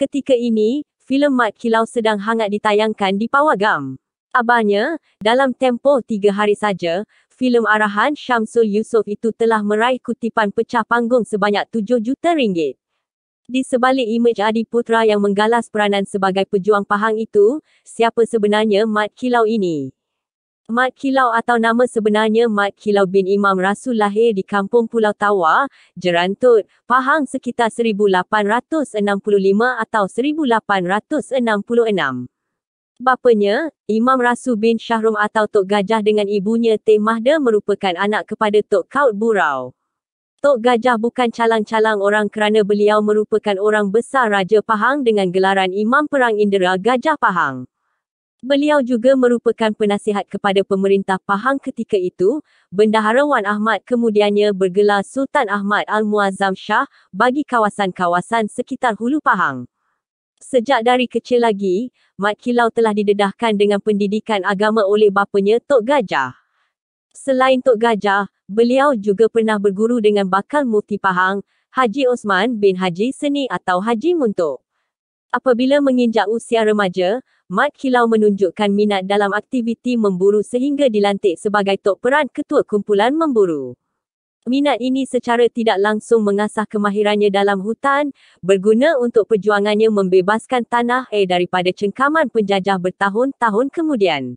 Ketika ini, filem Mat Kilau sedang hangat ditayangkan di Pawagam. Abangnya, dalam tempoh tiga hari saja, filem arahan Syamsul Yusof itu telah meraih kutipan pecah panggung sebanyak tujuh juta ringgit. Di sebalik imej Adi Putra yang menggalas peranan sebagai pejuang pahang itu, siapa sebenarnya Mat Kilau ini? Mat Kilau atau nama sebenarnya Mat Kilau bin Imam Rasul lahir di kampung Pulau Tawa, Jerantut, Pahang sekitar 1865 atau 1866. Bapanya, Imam Rasul bin Syahrum atau Tok Gajah dengan ibunya Teh Mahda merupakan anak kepada Tok Kaut Burau. Tok Gajah bukan calang-calang orang kerana beliau merupakan orang besar Raja Pahang dengan gelaran Imam Perang Indera Gajah Pahang. Beliau juga merupakan penasihat kepada pemerintah Pahang ketika itu, Bendahara Wan Ahmad kemudiannya bergelar Sultan Ahmad Al-Muazzam Shah bagi kawasan-kawasan sekitar Hulu Pahang. Sejak dari kecil lagi, Mat Kilau telah didedahkan dengan pendidikan agama oleh bapanya Tok Gajah. Selain Tok Gajah, beliau juga pernah berguru dengan bakal Mufti Pahang, Haji Osman bin Haji Seni atau Haji Muntuk. Apabila menginjak usia remaja, Mat Kilau menunjukkan minat dalam aktiviti memburu sehingga dilantik sebagai top peran ketua kumpulan memburu. Minat ini secara tidak langsung mengasah kemahirannya dalam hutan, berguna untuk perjuangannya membebaskan tanah air daripada cengkaman penjajah bertahun-tahun kemudian.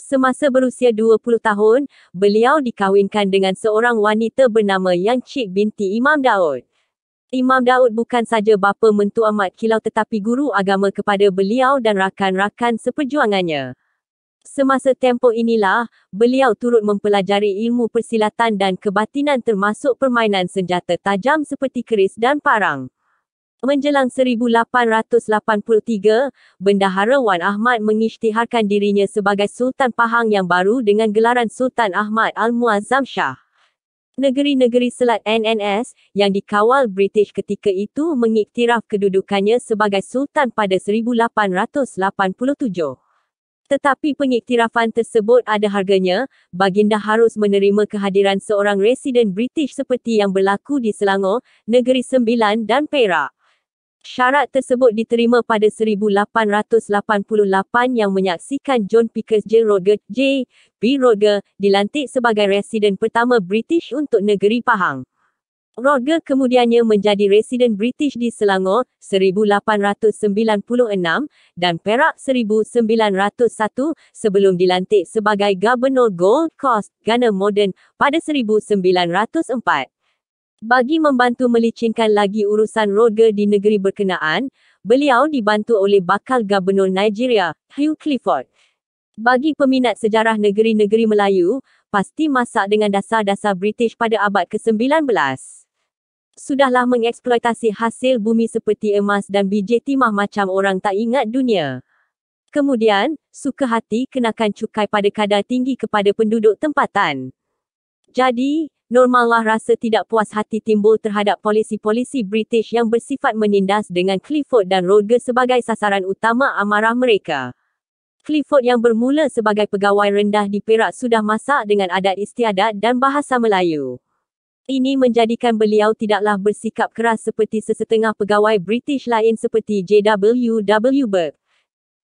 Semasa berusia 20 tahun, beliau dikahwinkan dengan seorang wanita bernama Yang Cik binti Imam Daud. Imam Daud bukan saja bapa mentu Ahmad Kilau tetapi guru agama kepada beliau dan rakan-rakan seperjuangannya. Semasa tempoh inilah, beliau turut mempelajari ilmu persilatan dan kebatinan termasuk permainan senjata tajam seperti keris dan parang. Menjelang 1883, Bendahara Wan Ahmad mengisytiharkan dirinya sebagai Sultan Pahang yang baru dengan gelaran Sultan Ahmad Al-Muazzam Shah. Negeri-negeri Selat NNS yang dikawal British ketika itu mengiktiraf kedudukannya sebagai sultan pada 1887. Tetapi pengiktirafan tersebut ada harganya, baginda harus menerima kehadiran seorang residen British seperti yang berlaku di Selangor, Negeri Sembilan dan Perak. Syarat tersebut diterima pada 1888 yang menyaksikan John Pickers J. Roger, J. B. Roger, dilantik sebagai residen pertama British untuk negeri Pahang. Roger kemudiannya menjadi residen British di Selangor, 1896, dan Perak 1901, sebelum dilantik sebagai Gubernur Gold Coast, Ghana Modern, pada 1904. Bagi membantu melicinkan lagi urusan roda di negeri berkenaan, beliau dibantu oleh bakal Gubernur Nigeria, Hugh Clifford. Bagi peminat sejarah negeri-negeri Melayu, pasti masak dengan dasar-dasar British pada abad ke-19. Sudahlah mengeksploitasi hasil bumi seperti emas dan biji timah macam orang tak ingat dunia. Kemudian, suka hati kenakan cukai pada kadar tinggi kepada penduduk tempatan. Jadi, normallah rasa tidak puas hati timbul terhadap polisi-polisi British yang bersifat menindas dengan Clifford dan Rodger sebagai sasaran utama amarah mereka. Clifford yang bermula sebagai pegawai rendah di Perak sudah masak dengan adat istiadat dan bahasa Melayu. Ini menjadikan beliau tidaklah bersikap keras seperti sesetengah pegawai British lain seperti JWW Burke.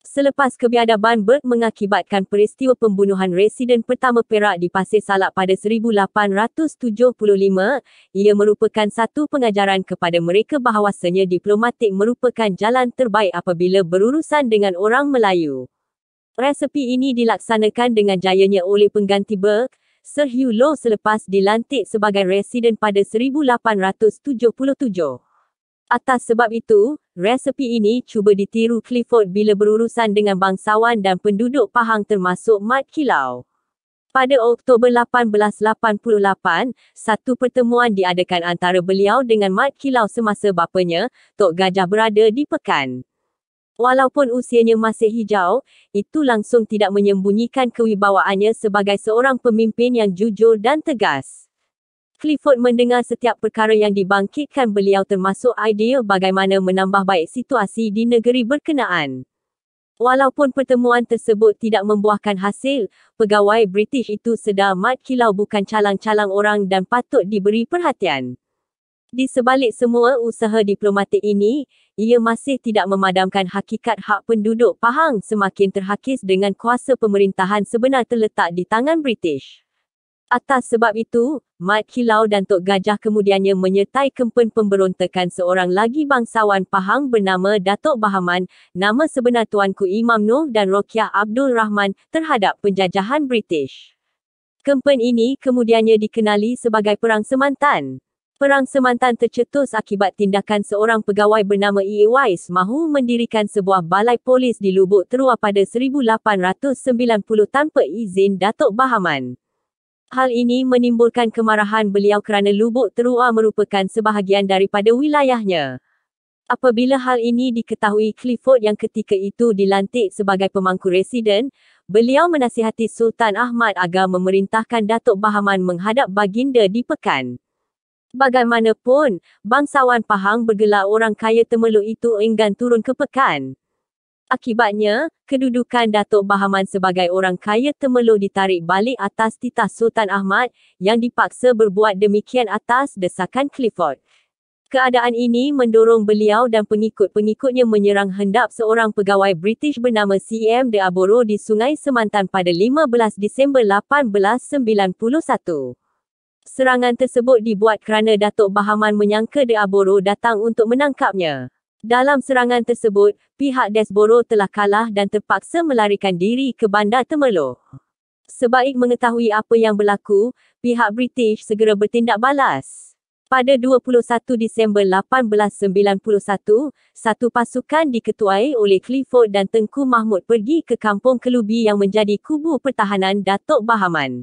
Selepas kebiadaban Burke mengakibatkan peristiwa pembunuhan residen pertama Perak di Pasir Salak pada 1875, ia merupakan satu pengajaran kepada mereka bahawasanya diplomatik merupakan jalan terbaik apabila berurusan dengan orang Melayu. Resepi ini dilaksanakan dengan jayanya oleh pengganti Burke, Sir Hugh Low selepas dilantik sebagai residen pada 1877. Atas sebab itu, Resepi ini cuba ditiru Clifford bila berurusan dengan bangsawan dan penduduk Pahang termasuk Mat Kilau. Pada Oktober 1888, satu pertemuan diadakan antara beliau dengan Mat Kilau semasa bapanya, Tok Gajah berada di Pekan. Walaupun usianya masih hijau, itu langsung tidak menyembunyikan kewibawaannya sebagai seorang pemimpin yang jujur dan tegas. Clifford mendengar setiap perkara yang dibangkitkan beliau termasuk idea bagaimana menambah baik situasi di negeri berkenaan. Walaupun pertemuan tersebut tidak membuahkan hasil, pegawai British itu sedar Mat Kilau bukan calang-calang orang dan patut diberi perhatian. Di sebalik semua usaha diplomatik ini, ia masih tidak memadamkan hakikat hak penduduk Pahang semakin terhakis dengan kuasa pemerintahan sebenar terletak di tangan British. Atas sebab itu, Mat Kilau dan Tok Gajah kemudiannya menyertai kempen pemberontakan seorang lagi bangsawan Pahang bernama Datuk Bahaman, nama sebenar Tuanku Imam Noh dan Rokiah Abdul Rahman terhadap penjajahan British. Kempen ini kemudiannya dikenali sebagai Perang Semantan. Perang Semantan tercetus akibat tindakan seorang pegawai bernama E.A. Weiss mahu mendirikan sebuah balai polis di Lubuk Teruah pada 1890 tanpa izin Datuk Bahaman. Hal ini menimbulkan kemarahan beliau kerana Lubuk Terua merupakan sebahagian daripada wilayahnya. Apabila hal ini diketahui Clifford yang ketika itu dilantik sebagai pemangku residen, beliau menasihati Sultan Ahmad agar memerintahkan Datuk Bahaman menghadap baginda di Pekan. Bagaimanapun, bangsawan Pahang bergelar orang kaya temeluk itu enggan turun ke Pekan. Akibatnya, kedudukan Datuk Bahaman sebagai orang kaya temeluh ditarik balik atas titah Sultan Ahmad yang dipaksa berbuat demikian atas desakan Clifford. Keadaan ini mendorong beliau dan pengikut-pengikutnya menyerang hendap seorang pegawai British bernama CM de Aboro di Sungai Semantan pada 15 Disember 1891. Serangan tersebut dibuat kerana Datuk Bahaman menyangka De Aboro datang untuk menangkapnya. Dalam serangan tersebut, pihak Desboro telah kalah dan terpaksa melarikan diri ke bandar Temerlo. Sebaik mengetahui apa yang berlaku, pihak British segera bertindak balas. Pada 21 Disember 1891, satu pasukan diketuai oleh Clifford dan Tengku Mahmud pergi ke kampung Kelubi yang menjadi kubu pertahanan Datuk Bahaman.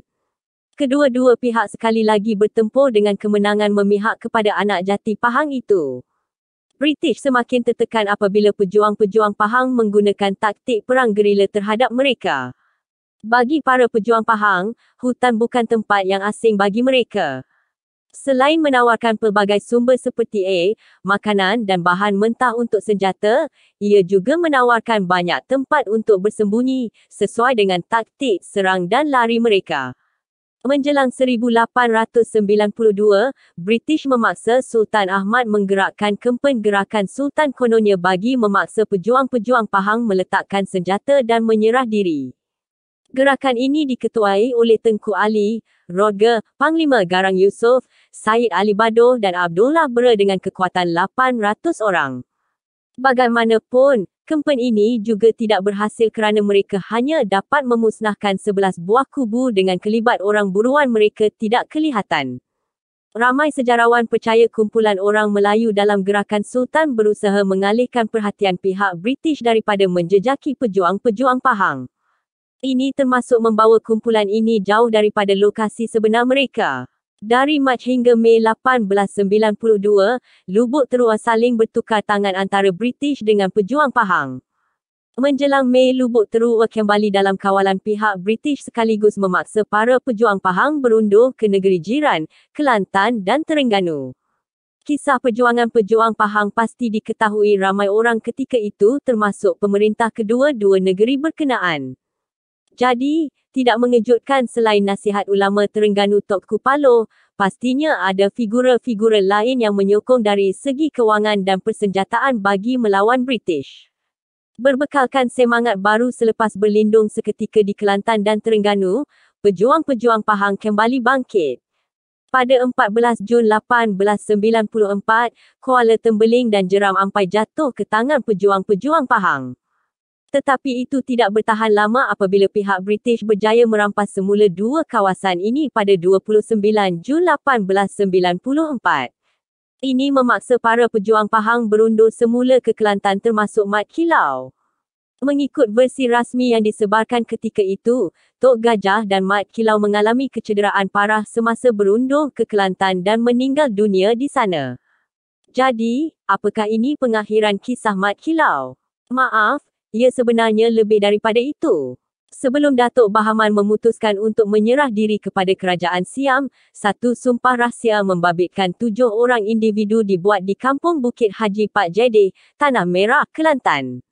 Kedua-dua pihak sekali lagi bertempur dengan kemenangan memihak kepada anak jati Pahang itu. British semakin tertekan apabila pejuang-pejuang Pahang menggunakan taktik perang gerila terhadap mereka. Bagi para pejuang Pahang, hutan bukan tempat yang asing bagi mereka. Selain menawarkan pelbagai sumber seperti air, makanan dan bahan mentah untuk senjata, ia juga menawarkan banyak tempat untuk bersembunyi sesuai dengan taktik serang dan lari mereka. Menjelang 1892, British memaksa Sultan Ahmad menggerakkan kempen gerakan Sultan kononnya bagi memaksa pejuang-pejuang Pahang meletakkan senjata dan menyerah diri. Gerakan ini diketuai oleh Tengku Ali, Roger, Panglima Garang Yusof, Syed Ali Bado dan Abdullah Bera dengan kekuatan 800 orang. Bagaimanapun, Kempen ini juga tidak berhasil kerana mereka hanya dapat memusnahkan sebelas buah kubu dengan kelibat orang buruan mereka tidak kelihatan. Ramai sejarawan percaya kumpulan orang Melayu dalam gerakan Sultan berusaha mengalihkan perhatian pihak British daripada menjejaki pejuang-pejuang Pahang. Ini termasuk membawa kumpulan ini jauh daripada lokasi sebenar mereka. Dari Mac hingga Mei 1892, lubuk teruah saling bertukar tangan antara British dengan pejuang Pahang. Menjelang Mei lubuk teruah kembali dalam kawalan pihak British sekaligus memaksa para pejuang Pahang berundur ke negeri jiran, Kelantan dan Terengganu. Kisah perjuangan pejuang Pahang pasti diketahui ramai orang ketika itu termasuk pemerintah kedua-dua negeri berkenaan. Jadi, tidak mengejutkan selain nasihat ulama Terengganu Tok Kupalo, pastinya ada figura-figura lain yang menyokong dari segi kewangan dan persenjataan bagi melawan British. Berbekalkan semangat baru selepas berlindung seketika di Kelantan dan Terengganu, pejuang-pejuang Pahang kembali bangkit. Pada 14 Jun 1894, Kuala Tembeling dan Jeram Ampai jatuh ke tangan pejuang-pejuang Pahang. Tetapi itu tidak bertahan lama apabila pihak British berjaya merampas semula dua kawasan ini pada 29 Jun 1894. Ini memaksa para pejuang Pahang berundur semula ke Kelantan termasuk Mat Kilau. Mengikut versi rasmi yang disebarkan ketika itu, Tok Gajah dan Mat Kilau mengalami kecederaan parah semasa berundur ke Kelantan dan meninggal dunia di sana. Jadi, apakah ini pengakhiran kisah Mat Kilau? Maaf, ia sebenarnya lebih daripada itu. Sebelum Datuk Bahaman memutuskan untuk menyerah diri kepada kerajaan Siam, satu sumpah rahsia membabitkan tujuh orang individu dibuat di Kampung Bukit Haji Pak Jede, Tanah Merah, Kelantan.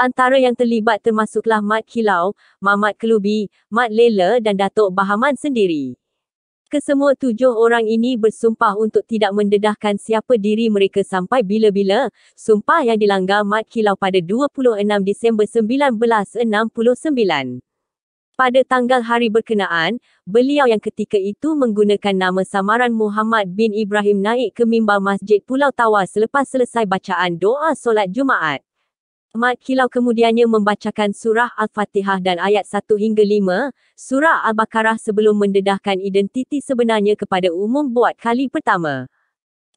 Antara yang terlibat termasuklah Mat Kilau, Mamat Kelubi, Mat Lela dan Datuk Bahaman sendiri. Kesemua tujuh orang ini bersumpah untuk tidak mendedahkan siapa diri mereka sampai bila-bila. Sumpah yang dilanggar Mat Kilau pada 26 Disember 1969. Pada tanggal hari berkenaan, beliau yang ketika itu menggunakan nama samaran Muhammad bin Ibrahim naik ke mimbar masjid Pulau Tawar selepas selesai bacaan doa solat Jumaat. Mat Kilau kemudiannya membacakan surah Al-Fatihah dan ayat 1 hingga 5, surah Al-Baqarah sebelum mendedahkan identiti sebenarnya kepada umum buat kali pertama.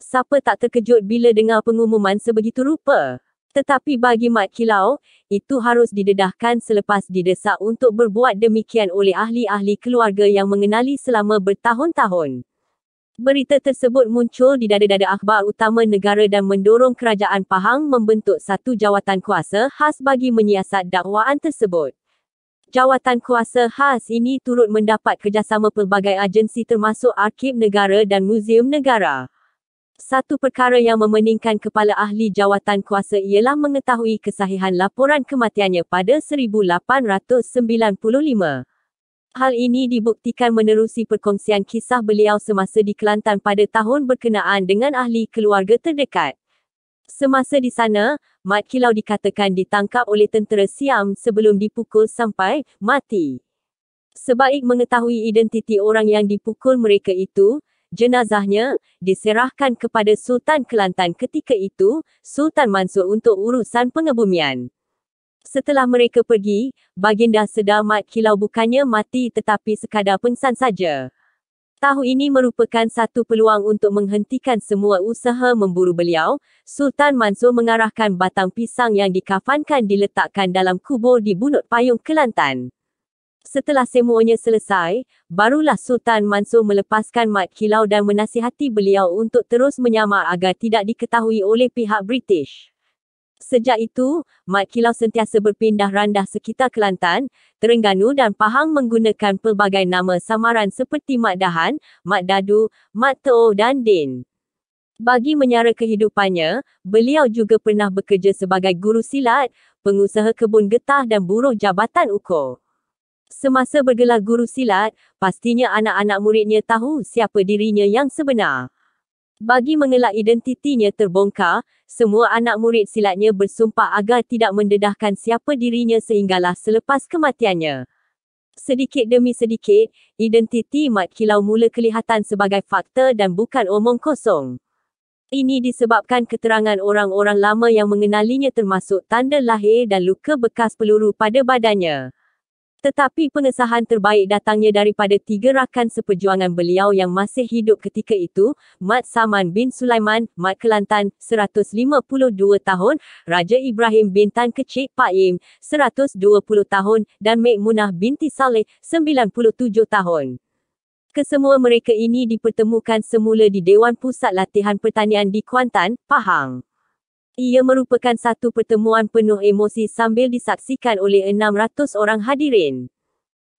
Siapa tak terkejut bila dengar pengumuman sebegitu rupa? Tetapi bagi Mat Kilau, itu harus didedahkan selepas didesak untuk berbuat demikian oleh ahli-ahli keluarga yang mengenali selama bertahun-tahun. Berita tersebut muncul di dada-dada akhbar utama negara dan mendorong kerajaan Pahang membentuk satu jawatan kuasa khas bagi menyiasat dakwaan tersebut. Jawatan kuasa khas ini turut mendapat kerjasama pelbagai agensi termasuk Arkib Negara dan Muzium Negara. Satu perkara yang memeningkan kepala ahli jawatan kuasa ialah mengetahui kesahihan laporan kematiannya pada 1895. Hal ini dibuktikan menerusi perkongsian kisah beliau semasa di Kelantan pada tahun berkenaan dengan ahli keluarga terdekat. Semasa di sana, Mat Kilau dikatakan ditangkap oleh tentera Siam sebelum dipukul sampai mati. Sebaik mengetahui identiti orang yang dipukul mereka itu, jenazahnya diserahkan kepada Sultan Kelantan ketika itu, Sultan Mansur untuk urusan pengebumian. Setelah mereka pergi, Baginda Sedamat Kilau bukannya mati tetapi sekadar pengsan saja. Tahu ini merupakan satu peluang untuk menghentikan semua usaha memburu beliau, Sultan Mansur mengarahkan batang pisang yang dikafankan diletakkan dalam kubur di Bunut Payung, Kelantan. Setelah semuanya selesai, barulah Sultan Mansur melepaskan Mat Kilau dan menasihati beliau untuk terus menyamar agar tidak diketahui oleh pihak British. Sejak itu, Mat Kilau sentiasa berpindah randah sekitar Kelantan, Terengganu dan Pahang menggunakan pelbagai nama samaran seperti Mat Dahan, Mat Dadu, Mat Teo dan Din. Bagi menyara kehidupannya, beliau juga pernah bekerja sebagai guru silat, pengusaha kebun getah dan buruh jabatan ukur. Semasa bergelar guru silat, pastinya anak-anak muridnya tahu siapa dirinya yang sebenar. Bagi mengelak identitinya terbongkar, semua anak murid silatnya bersumpah agar tidak mendedahkan siapa dirinya sehinggalah selepas kematiannya. Sedikit demi sedikit, identiti Mat Kilau mula kelihatan sebagai fakta dan bukan omong kosong. Ini disebabkan keterangan orang-orang lama yang mengenalinya termasuk tanda lahir dan luka bekas peluru pada badannya. Tetapi pengesahan terbaik datangnya daripada tiga rakan seperjuangan beliau yang masih hidup ketika itu, Mat Saman bin Sulaiman, Mat Kelantan, 152 tahun, Raja Ibrahim bin Tan Kecik Pak Im, 120 tahun, dan Mek Munah binti Saleh, 97 tahun. Kesemua mereka ini dipertemukan semula di Dewan Pusat Latihan Pertanian di Kuantan, Pahang. Ia merupakan satu pertemuan penuh emosi sambil disaksikan oleh 600 orang hadirin.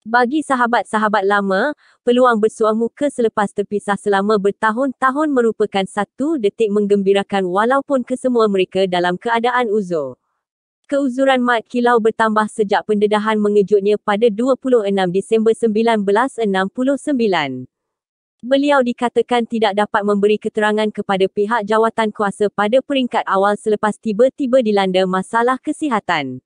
Bagi sahabat-sahabat lama, peluang bersuah muka selepas terpisah selama bertahun-tahun merupakan satu detik menggembirakan walaupun kesemua mereka dalam keadaan uzur. Keuzuran Mat Kilau bertambah sejak pendedahan mengejutnya pada 26 Disember 1969. Beliau dikatakan tidak dapat memberi keterangan kepada pihak jawatan kuasa pada peringkat awal selepas tiba-tiba dilanda masalah kesihatan.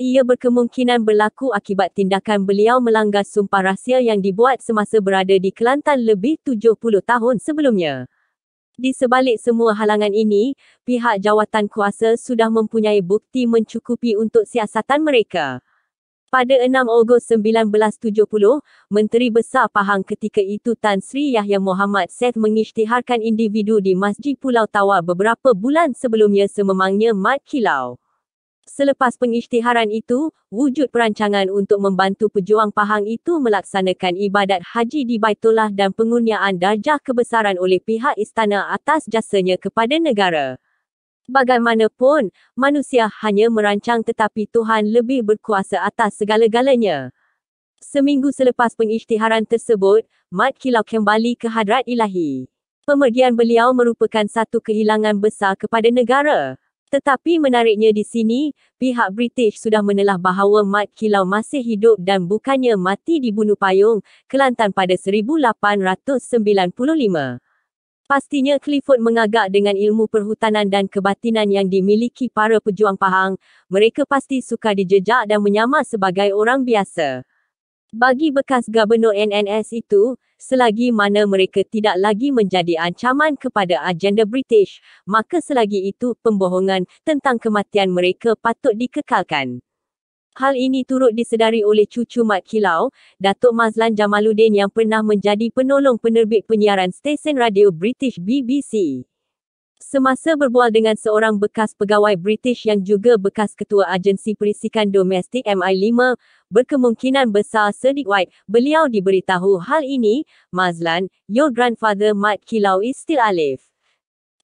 Ia berkemungkinan berlaku akibat tindakan beliau melanggar sumpah rahsia yang dibuat semasa berada di Kelantan lebih 70 tahun sebelumnya. Di sebalik semua halangan ini, pihak jawatan kuasa sudah mempunyai bukti mencukupi untuk siasatan mereka. Pada 6 Ogos 1970, Menteri Besar Pahang ketika itu Tan Sri Yahya Mohamad Seth mengisytiharkan individu di Masjid Pulau Tawar beberapa bulan sebelumnya sememangnya Mat Kilau. Selepas pengisytiharan itu, wujud perancangan untuk membantu pejuang Pahang itu melaksanakan ibadat haji di Baitullah dan pengurniaan darjah kebesaran oleh pihak istana atas jasanya kepada negara. Bagaimanapun, manusia hanya merancang tetapi Tuhan lebih berkuasa atas segala-galanya. Seminggu selepas pengisytiharan tersebut, Mat Kilau kembali ke hadrat ilahi. Pemergian beliau merupakan satu kehilangan besar kepada negara. Tetapi menariknya di sini, pihak British sudah menelah bahawa Mat Kilau masih hidup dan bukannya mati dibunuh payung, Kelantan pada 1895. Pastinya Clifford mengagak dengan ilmu perhutanan dan kebatinan yang dimiliki para pejuang Pahang, mereka pasti suka dijejak dan menyamar sebagai orang biasa. Bagi bekas gubernur NNS itu, selagi mana mereka tidak lagi menjadi ancaman kepada agenda British, maka selagi itu pembohongan tentang kematian mereka patut dikekalkan. Hal ini turut disedari oleh cucu Mat Kilau, Datuk Mazlan Jamaluddin yang pernah menjadi penolong penerbit penyiaran stesen radio British BBC. Semasa berbual dengan seorang bekas pegawai British yang juga bekas ketua agensi perisikan domestik MI5, berkemungkinan besar Sedik White, beliau diberitahu hal ini, Mazlan, your grandfather Mat Kilau is still alive.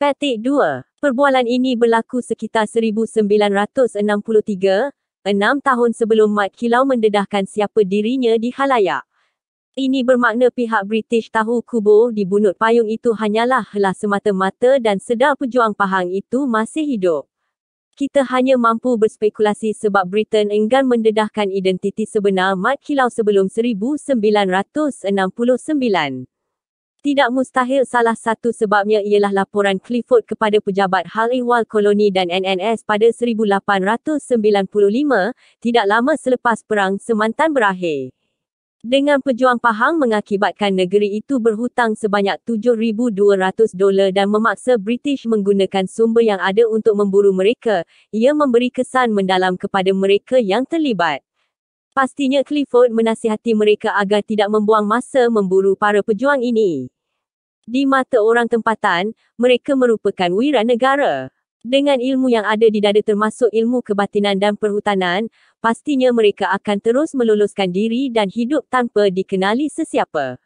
Petik 2. Perbualan ini berlaku sekitar 1963, enam tahun sebelum Mat Kilau mendedahkan siapa dirinya di halayak. Ini bermakna pihak British tahu Kubo di bunut payung itu hanyalah helah semata-mata dan sedar pejuang pahang itu masih hidup. Kita hanya mampu berspekulasi sebab Britain enggan mendedahkan identiti sebenar Mat Kilau sebelum 1969. Tidak mustahil salah satu sebabnya ialah laporan Clifford kepada pejabat Hal Ehwal Koloni dan NNS pada 1895, tidak lama selepas Perang Semantan berakhir. Dengan pejuang Pahang mengakibatkan negeri itu berhutang sebanyak 7,200 dolar dan memaksa British menggunakan sumber yang ada untuk memburu mereka, ia memberi kesan mendalam kepada mereka yang terlibat. Pastinya Clifford menasihati mereka agar tidak membuang masa memburu para pejuang ini. Di mata orang tempatan, mereka merupakan wira negara. Dengan ilmu yang ada di dada termasuk ilmu kebatinan dan perhutanan, pastinya mereka akan terus meluluskan diri dan hidup tanpa dikenali sesiapa.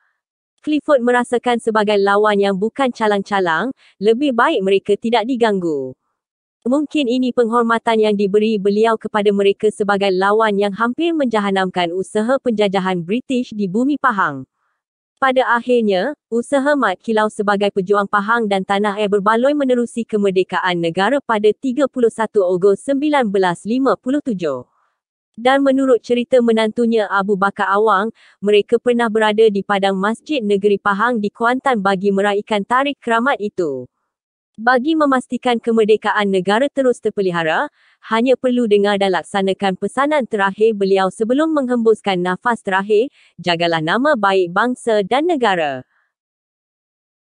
Clifford merasakan sebagai lawan yang bukan calang-calang, lebih baik mereka tidak diganggu. Mungkin ini penghormatan yang diberi beliau kepada mereka sebagai lawan yang hampir menjahanamkan usaha penjajahan British di bumi Pahang. Pada akhirnya, usaha Mat Kilau sebagai pejuang Pahang dan Tanah Air berbaloi menerusi kemerdekaan negara pada 31 Ogos 1957. Dan menurut cerita menantunya Abu Bakar Awang, mereka pernah berada di Padang Masjid Negeri Pahang di Kuantan bagi meraihkan tarikh keramat itu bagi memastikan kemerdekaan negara terus terpelihara, hanya perlu dengar dan laksanakan pesanan terakhir beliau sebelum menghembuskan nafas terakhir, jagalah nama baik bangsa dan negara.